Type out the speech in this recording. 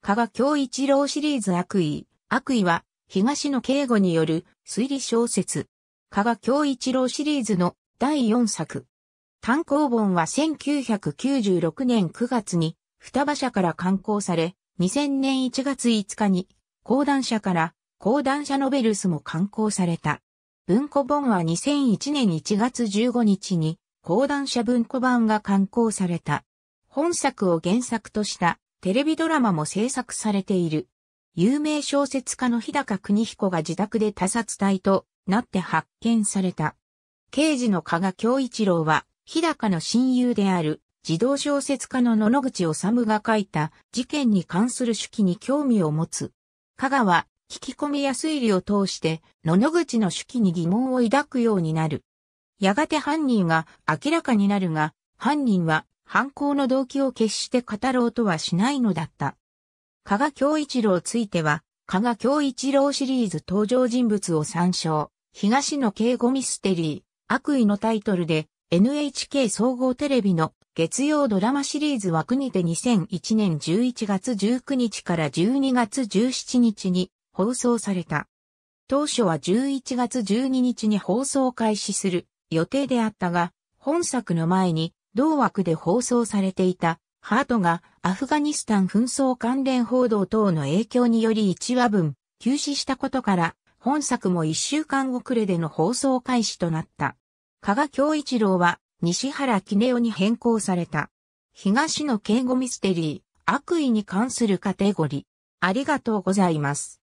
加賀京一郎シリーズ悪意。悪意は、東野敬吾による推理小説。加賀京一郎シリーズの第4作。単行本は1996年9月に、双葉社から刊行され、2000年1月5日に、講談社から、講談社ノベルスも刊行された。文庫本は2001年1月15日に、講談社文庫版が刊行された。本作を原作としたテレビドラマも制作されている。有名小説家の日高邦彦が自宅で他殺体となって発見された。刑事の加賀京一郎は、日高の親友である児童小説家の野々口治が書いた事件に関する手記に興味を持つ。加賀は聞き込みや推理を通して野々口の手記に疑問を抱くようになる。やがて犯人が明らかになるが、犯人は犯行の動機を決して語ろうとはしないのだった。加賀京一郎ついては、加賀京一郎シリーズ登場人物を参照、東野敬吾ミステリー、悪意のタイトルで、NHK 総合テレビの月曜ドラマシリーズ枠にて2001年11月19日から12月17日に放送された。当初は11月12日に放送開始する予定であったが、本作の前に同枠で放送されていたハートがアフガニスタン紛争関連報道等の影響により1話分休止したことから本作も1週間遅れでの放送開始となった。加賀京一郎は西原絹代に変更された。東野敬吾ミステリー、悪意に関するカテゴリー。ありがとうございます。